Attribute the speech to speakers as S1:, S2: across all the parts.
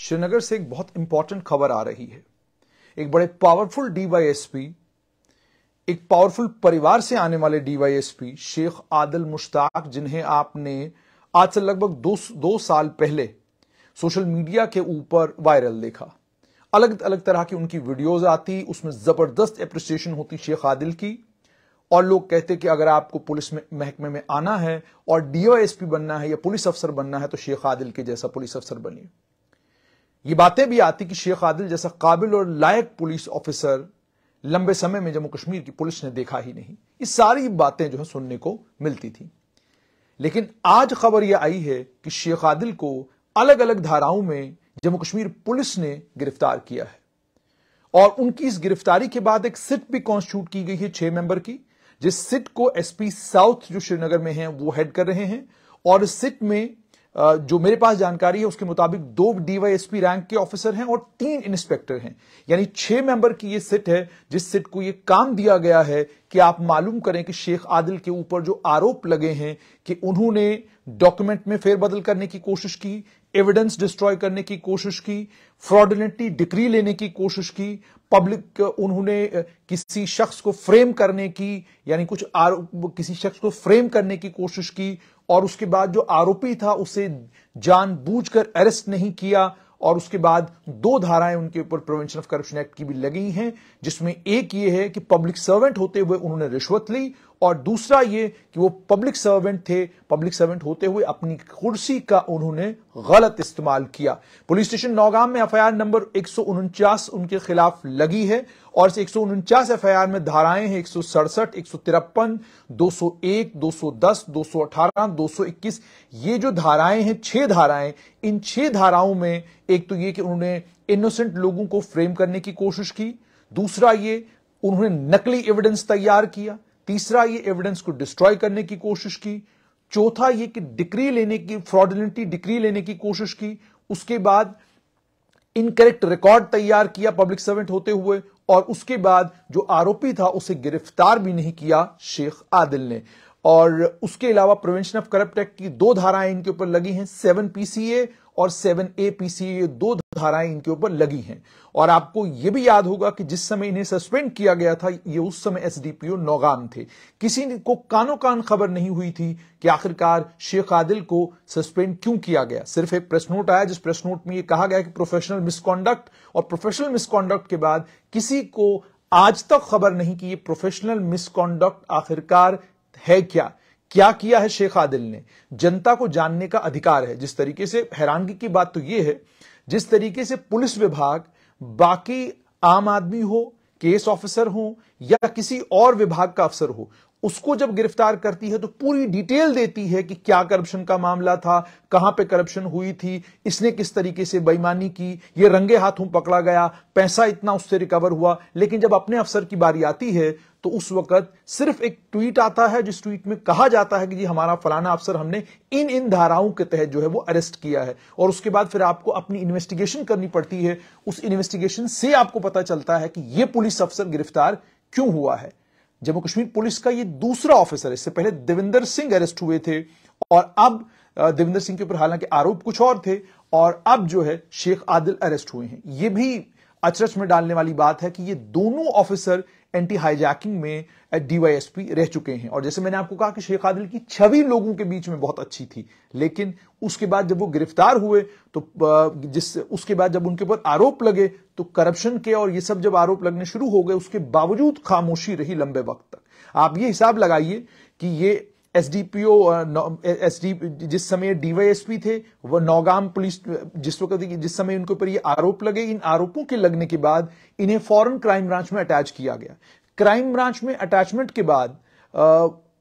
S1: श्रीनगर से एक बहुत इंपॉर्टेंट खबर आ रही है एक बड़े पावरफुल डीवाईएसपी एक पावरफुल परिवार से आने वाले डीवाईएसपी शेख आदिल मुश्ताक जिन्हें आपने आज से लगभग दो, दो साल पहले सोशल मीडिया के ऊपर वायरल देखा अलग अलग तरह की उनकी वीडियोस आती उसमें जबरदस्त एप्रिसिएशन होती शेख आदिल की और लोग कहते कि अगर आपको पुलिस में महकमे में आना है और डीओएसपी बनना है या पुलिस अफसर बनना है तो शेख आदिल के जैसा पुलिस अफसर बनिए ये बातें भी आती कि शेख आदिल जैसा काबिल और लायक पुलिस ऑफिसर लंबे समय में जम्मू कश्मीर की पुलिस ने देखा ही नहीं ये सारी बातें जो है सुनने को मिलती थी लेकिन आज खबर यह आई है कि शेख आदिल को अलग अलग धाराओं में जम्मू कश्मीर पुलिस ने गिरफ्तार किया है और उनकी इस गिरफ्तारी के बाद एक सिट भी कॉन्स्टिट्यूट की गई है छह मेंबर की जिस सिट को एसपी साउथ जो श्रीनगर में है वो हेड कर रहे हैं और इस सिट में जो मेरे पास जानकारी है उसके मुताबिक दो डीवाईएसपी रैंक के ऑफिसर हैं और तीन इंस्पेक्टर हैं यानी छह मेंबर की ये सिट है जिस सिट को ये काम दिया गया है कि आप मालूम करें कि शेख आदिल के ऊपर जो आरोप लगे हैं कि उन्होंने डॉक्यूमेंट में फेरबदल करने की कोशिश की एविडेंस डिस्ट्रॉय करने की कोशिश की फ्रॉडलेंटली डिग्री लेने की कोशिश की पब्लिक उन्होंने किसी शख्स को फ्रेम करने की यानी कुछ आरोप किसी शख्स को फ्रेम करने की कोशिश की और उसके बाद जो आरोपी था उसे जानबूझकर अरेस्ट नहीं किया और उसके बाद दो धाराएं उनके ऊपर प्रिवेंशन ऑफ करप्शन एक्ट की भी लगी हैं जिसमें एक ये है कि पब्लिक सर्वेंट होते हुए उन्होंने रिश्वत ली और दूसरा ये कि वो पब्लिक सर्वेंट थे पब्लिक सर्वेंट होते हुए अपनी कुर्सी का उन्होंने गलत इस्तेमाल किया पुलिस स्टेशन नौगाम में एफआईआर नंबर एक उनके खिलाफ लगी है और इस एक एफआईआर में धाराएं हैं एक सौ सड़सठ एक सौ तिरपन दो सौ एक दो सौ दस दो सौ अठारह दो सौ इक्कीस ये जो धाराएं हैं छह धाराएं इन छह धाराओं में एक तो ये कि उन्होंने इनोसेंट लोगों को फ्रेम करने की कोशिश की दूसरा ये उन्होंने नकली एविडेंस तैयार किया तीसरा ये एविडेंस को डिस्ट्रॉय करने की कोशिश की चौथा ये कि डिक्री लेने की फ्रॉडिलिटी डिक्री लेने की कोशिश की उसके बाद इनकरेक्ट रिकॉर्ड तैयार किया पब्लिक सर्वेंट होते हुए और उसके बाद जो आरोपी था उसे गिरफ्तार भी नहीं किया शेख आदिल ने और उसके अलावा प्रिवेंशन ऑफ करप्ट एक्ट की दो धाराएं इनके ऊपर लगी हैं सेवन पीसीए और सेवन ए पीसीए दो धाराएं इनके ऊपर लगी हैं और आपको यह भी याद होगा कि जिस समय इन्हें सस्पेंड किया गया था ये उस समय एसडीपीओ नौगान थे किसी को कानो कान खबर नहीं हुई थी कि आखिरकार शेख आदिल को सस्पेंड क्यों किया गया सिर्फ एक प्रेस नोट आया जिस प्रेस नोट में यह कहा गया कि प्रोफेशनल मिसकॉन्डक्ट और प्रोफेशनल मिसकॉन्डक्ट के बाद किसी को आज तक खबर नहीं कि ये प्रोफेशनल मिसकॉन्डक्ट आखिरकार है क्या क्या किया है शेख आदिल ने जनता को जानने का अधिकार है जिस तरीके से हैरानगी की बात तो यह है जिस तरीके से पुलिस विभाग बाकी आम आदमी हो केस ऑफिसर हो या किसी और विभाग का अफसर हो उसको जब गिरफ्तार करती है तो पूरी डिटेल देती है कि क्या करप्शन का मामला था कहां पे करप्शन हुई थी इसने किस तरीके से बेईमानी की ये रंगे हाथों पकड़ा गया पैसा इतना उससे रिकवर हुआ लेकिन जब अपने अफसर की बारी आती है तो उस वक्त सिर्फ एक ट्वीट आता है जिस ट्वीट में कहा जाता है कि जी हमारा फलाना अफसर हमने इन इन धाराओं के तहत जो है वो अरेस्ट किया है और उसके बाद फिर आपको अपनी इन्वेस्टिगेशन करनी पड़ती है उस इन्वेस्टिगेशन से आपको पता चलता है कि यह पुलिस अफसर गिरफ्तार क्यों हुआ है जम्मू कश्मीर पुलिस का ये दूसरा ऑफिसर इससे पहले देवेंद्र सिंह अरेस्ट हुए थे और अब देवेंद्र सिंह के ऊपर हालांकि आरोप कुछ और थे और अब जो है शेख आदिल अरेस्ट हुए हैं ये भी अचरच में डालने वाली बात है कि ये दोनों ऑफिसर एंटी हाईजैकिंग में डीवाईएसपी रह चुके हैं और जैसे मैंने आपको कहा कि शेख आदिल की छवि लोगों के बीच में बहुत अच्छी थी लेकिन उसके बाद जब वो गिरफ्तार हुए तो जिस उसके बाद जब उनके ऊपर आरोप लगे तो करप्शन के और ये सब जब आरोप लगने शुरू हो गए उसके बावजूद खामोशी रही लंबे वक्त तक आप ये हिसाब लगाइए कि ये एसडीपीओ एसडी जिस समय डीवाईएसपी थे वह नौगाम पुलिस जिस वक्त जिस समय उनके ऊपर ये आरोप लगे इन आरोपों के लगने के बाद इन्हें फॉरेन क्राइम ब्रांच में अटैच किया गया क्राइम ब्रांच में अटैचमेंट के बाद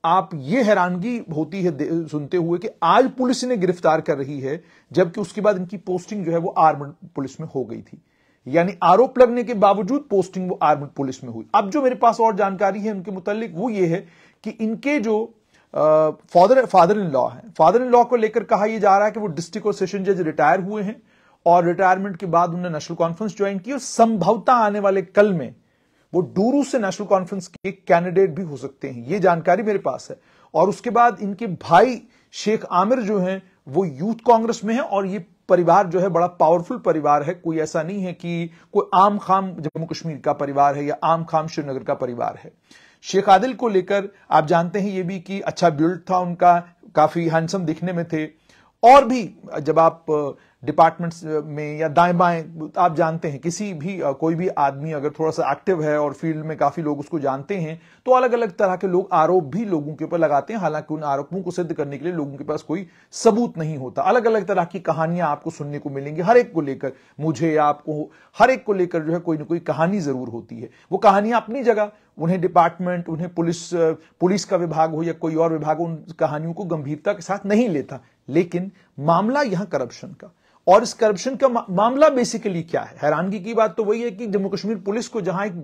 S1: आप ये हैरानगी होती है सुनते हुए कि आज पुलिस इन्हें गिरफ्तार कर रही है जबकि उसके बाद इनकी पोस्टिंग जो है वो आर्मड पुलिस में हो गई थी यानी आरोप लगने के बावजूद पोस्टिंग वो आर्मड पुलिस में हुई अब जो मेरे पास और जानकारी है उनके मुतालिक वो ये है कि इनके जो फादर फादर इन लॉ है फादर इन लॉ को लेकर कहा यह जा रहा है कि वो डिस्ट्रिक्ट और सेशन जज रिटायर हुए हैं और रिटायरमेंट के बाद उन्होंने नेशनल कॉन्फ्रेंस ज्वाइन की और संभवता आने वाले कल में वो डूरू से नेशनल कॉन्फ्रेंस के कैंडिडेट भी हो सकते हैं ये जानकारी मेरे पास है और उसके बाद इनके भाई शेख आमिर जो हैं वो यूथ कांग्रेस में है और ये परिवार जो है बड़ा पावरफुल परिवार है कोई ऐसा नहीं है कि कोई आम खाम जम्मू कश्मीर का परिवार है या आम खाम श्रीनगर का परिवार है शेख आदिल को लेकर आप जानते हैं ये भी कि अच्छा बिल्ड था उनका काफ़ी हैंडसम दिखने में थे और भी जब आप डिपार्टमेंट्स में या दाएं बाएं आप जानते हैं किसी भी कोई भी आदमी अगर थोड़ा सा एक्टिव है और फील्ड में काफ़ी लोग उसको जानते हैं तो अलग अलग तरह के लोग आरोप भी लोगों के ऊपर लगाते हैं हालांकि उन आरोपों को सिद्ध करने के लिए लोगों के पास कोई सबूत नहीं होता अलग अलग तरह की कहानियां आपको सुनने को मिलेंगी हर एक को लेकर मुझे या आपको हर एक को लेकर जो है कोई ना कोई कहानी जरूर होती है वो कहानियां अपनी जगह उन्हें डिपार्टमेंट उन्हें पुलिस पुलिस का विभाग हो या कोई और विभाग उन कहानियों को गंभीरता के साथ नहीं लेता लेकिन मामला यहां करप्शन का और इस करप्शन का मामला बेसिकली क्या है हैरानगी की बात तो वही है कि जम्मू कश्मीर पुलिस को जहां एक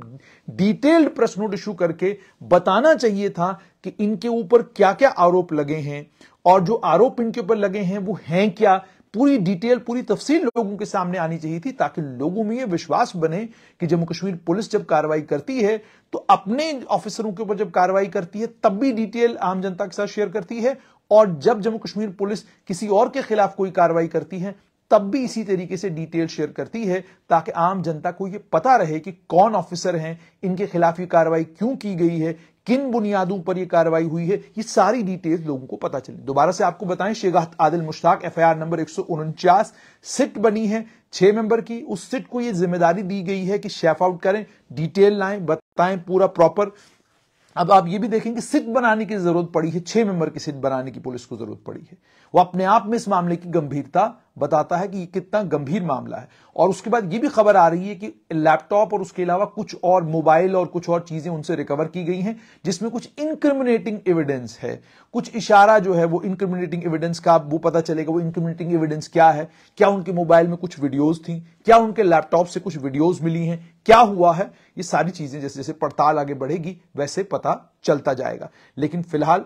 S1: डिटेल्ड प्रेस नोट इशू करके बताना चाहिए था कि इनके ऊपर क्या क्या आरोप लगे हैं और जो आरोप इनके ऊपर लगे हैं वो हैं क्या पूरी डिटेल पूरी तफसील लोगों के सामने आनी चाहिए थी ताकि लोगों में यह विश्वास बने कि जम्मू कश्मीर पुलिस जब कार्रवाई करती है तो अपने ऑफिसरों के ऊपर जब कार्रवाई करती है तब भी डिटेल आम जनता के साथ शेयर करती है और जब जम्मू कश्मीर पुलिस किसी और के खिलाफ कोई कार्रवाई करती है तब भी इसी तरीके से डिटेल शेयर करती है ताकि आम जनता को यह पता रहे कि कौन ऑफिसर हैं इनके खिलाफ ये कार्रवाई क्यों की गई है किन बुनियादों पर यह कार्रवाई हुई है ये सारी डिटेल्स लोगों को पता चले दोबारा से आपको बताएं शेगा आदिल मुश्ताक एफआईआर नंबर एक सिट बनी है छह मेंबर की उस सिट को यह जिम्मेदारी दी गई है कि शेफ आउट करें डिटेल लाएं बताएं पूरा प्रॉपर अब आप ये भी देखें कि सिट बनाने की जरूरत पड़ी है छह मेंबर की सिट बनाने की पुलिस को जरूरत पड़ी है वो अपने आप में इस मामले की गंभीरता बताता है कि कितना गंभीर मामला है और उसके बाद ये भी खबर आ रही है कि लैपटॉप और उसके अलावा कुछ और मोबाइल और कुछ और चीजें उनसे रिकवर की गई हैं जिसमें कुछ इनक्रिमिनेटिंग एविडेंस है कुछ इशारा जो है वो इंक्रिमिनेटिंग एविडेंस का वो पता चलेगा वो इंक्रिमिनेटिंग एविडेंस क्या है क्या उनके मोबाइल में कुछ वीडियोज थी क्या उनके लैपटॉप से कुछ वीडियोज मिली हैं क्या हुआ है ये सारी चीजें जैसे जैसे पड़ताल आगे बढ़ेगी वैसे पता चलता जाएगा लेकिन फिलहाल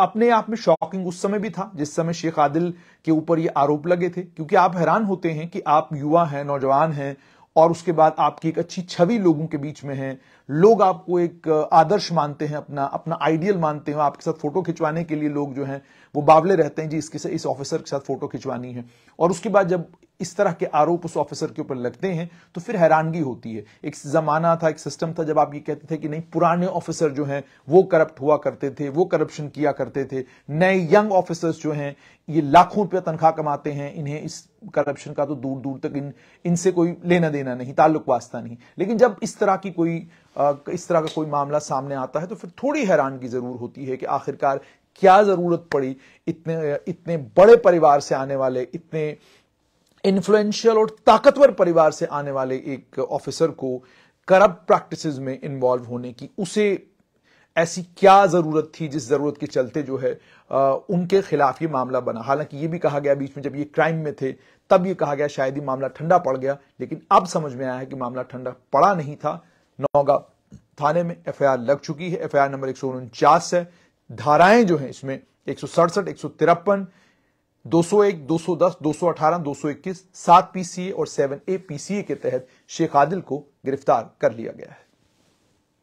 S1: अपने आप में शॉकिंग उस समय भी था जिस समय शेख आदिल के ऊपर ये आरोप लगे थे क्योंकि आप हैरान होते हैं कि आप युवा हैं नौजवान हैं और उसके बाद आपकी एक अच्छी छवि लोगों के बीच में है लोग आपको एक आदर्श मानते हैं अपना अपना आइडियल मानते हैं आपके साथ फोटो खिंचवाने के लिए लोग जो हैं वो बावले रहते हैं जी इसके से इस ऑफिसर के साथ फोटो खिंचवानी है और उसके बाद जब इस तरह के आरोप उस ऑफिसर के ऊपर लगते हैं तो फिर हैरानगी होती है एक जमाना था एक सिस्टम था जब आप ये कहते थे कि नहीं पुराने ऑफिसर जो हैं वो करप्ट हुआ करते थे वो करप्शन किया करते थे नए यंग ऑफिसर्स जो हैं ये लाखों रुपया तनख्वाह कमाते हैं इन्हें इस करप्शन का तो दूर दूर तक इन इनसे कोई लेना देना नहीं ताल्लुक वास्ता नहीं लेकिन जब इस तरह की कोई आ, इस तरह का कोई मामला सामने आता है तो फिर थोड़ी हैरानगी जरूर होती है कि आखिरकार क्या जरूरत पड़ी इतने इतने बड़े परिवार से आने वाले इतने इन्फ्लुएंशियल और ताकतवर परिवार से आने वाले एक ऑफिसर को करप्ट प्रैक्टिसेस में इन्वॉल्व होने की उसे ऐसी क्या जरूरत थी जिस जरूरत के चलते जो है आ, उनके खिलाफ ये मामला बना हालांकि ये भी कहा गया बीच में जब ये क्राइम में थे तब ये कहा गया शायद ही मामला ठंडा पड़ गया लेकिन अब समझ में आया है कि मामला ठंडा पड़ा नहीं था नौगा थाने में एफआईआर लग चुकी है एफआईआर नंबर एक है धाराएं जो है इसमें एक सौ सड़सठ एक सौ तिरपन 201, 210, 218, 221 सात पीसीए और 7 ए पीसीए के तहत शेख आदिल को गिरफ्तार कर लिया गया है